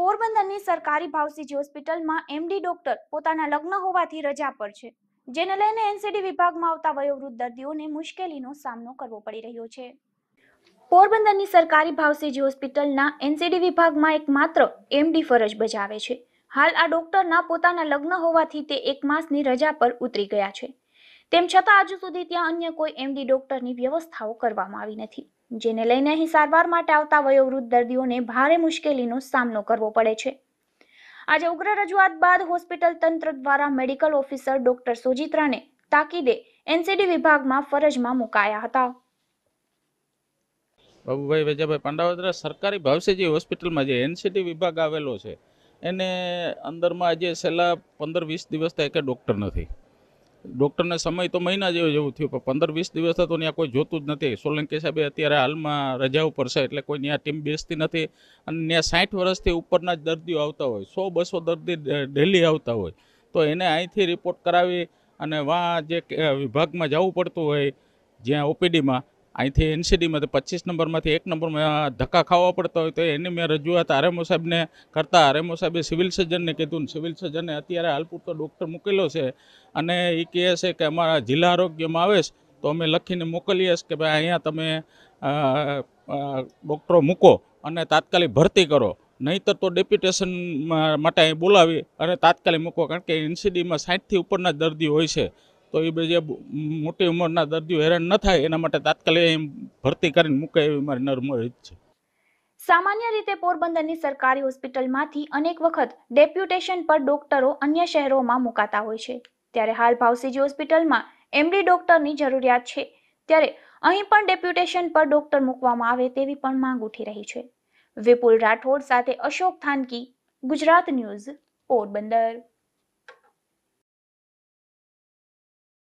પોરબંદરની સરકારી ભાવસીજી હોસ્પિટલમાં એમડી ડોક્ટર પોતાના લગ્ન હોવાથી રજા પર છે જેને લઈને એનસીડી વિભાગમાં આવતા વયોવૃદ્ધ દર્દીઓને મુશ્કેલીનો સામનો કરવો પડી રહ્યો છે પોરબંદરની સરકારી ભાવસીજી હોસ્પિટલના એનસીડી વિભાગમાં એકમાત્ર એમડી ફરજ બજાવે છે હાલ આ ડોક્ટરના પોતાના લગ્ન હોવાથી તે એક માસની રજા પર ઉતરી ગયા છે તેમ છતાં હજુ સુધી ત્યાં અન્ય કોઈ એમડી ડોક્ટરની વ્યવસ્થાઓ કરવામાં આવી નથી જેને લઈને અહીં સારવાર માટે આવતા વયોવૃદ્ધ દર્દીઓને ભારે મુશ્કેલીનો સામનો કરવો પડે છે આજે ઉગ્ર રજૂઆત બાદ હોસ્પિટલ તંત્ર દ્વારા મેડિકલ ઓફિસર ડોક્ટર સોજિત્રાને તાકીદે એનસીડી વિભાગમાં ફરજમાં મુકાયા હતા બાબુભાઈ વેજાભાઈ પાંડાવદરા સરકારી ભાવસેજી હોસ્પિટલમાં જે એનસીડી વિભાગ આવેલો છે એને અંદરમાં આજે છેલ્લા પંદર વીસ દિવસથી એક ડૉક્ટર નથી ડૉક્ટરને સમય તો મહિના જેવો જેવું થયું પણ પંદર વીસ દિવસ તો ત્યાં કોઈ જોતું જ નથી સોલંકી સાહેબે અત્યારે હાલમાં રજા ઉપર છે એટલે કોઈ ત્યાં ટીમ બેસતી નથી અને ત્યાં સાઠ વર્ષથી ઉપરના જ દર્દીઓ આવતા હોય સો બસો દર્દી ડેલી આવતા હોય તો એને અહીંથી રિપોર્ટ કરાવી અને વાં જે વિભાગમાં જવું પડતું હોય જ્યાં ઓપીડીમાં અહીંથી એનસીડીમાંથી પચીસ નંબરમાંથી એક નંબરમાં ધક્કા ખાવા પડતા હોય તો એની મેં રજૂઆત આરએમઓ સાહેબને કરતાં આરએમઓ સાહેબે સિવિલ સર્જનને કીધું ને સિવિલ સર્જને અત્યારે હાલ પૂરતો ડૉક્ટર મૂકેલો છે અને એ કહે છે કે અમારા જિલ્લા આરોગ્યમાં આવે છે તો અમે લખીને મોકલીએ કે ભાઈ અહીંયા તમે ડૉક્ટરો મૂકો અને તાત્કાલિક ભરતી કરો નહીંતર તો ડેપ્યુટેશન માટે અહીં બોલાવી અને તાત્કાલિક મૂકો કારણ કે એનસીડીમાં સાઠથી ઉપરના દર્દી હોય છે તો એ જે મોટી ઉંમરના દર્દીઓ હેરાન ન થાય એના માટે તાત્કાલિક ભરતી કરીને મૂકે એવી મારી નર્મ છે સામાન્ય રીતે પોરબંદરની સરકારી હોસ્પિટલમાંથી અનેક વખત ડેપ્યુટેશન પર ડોક્ટરો અન્ય શહેરોમાં મુકાતા હોય છે ત્યારે હાલ ભાવસીજી હોસ્પિટલમાં એમડી ડોક્ટરની જરૂરિયાત છે ત્યારે અહીં પણ ડેપ્યુટેશન પર ડોક્ટર મૂકવામાં આવે તેવી પણ માંગ ઉઠી રહી છે વિપુલ રાઠોડ સાથે અશોક થાનકી ગુજરાત ન્યૂઝ પોરબંદર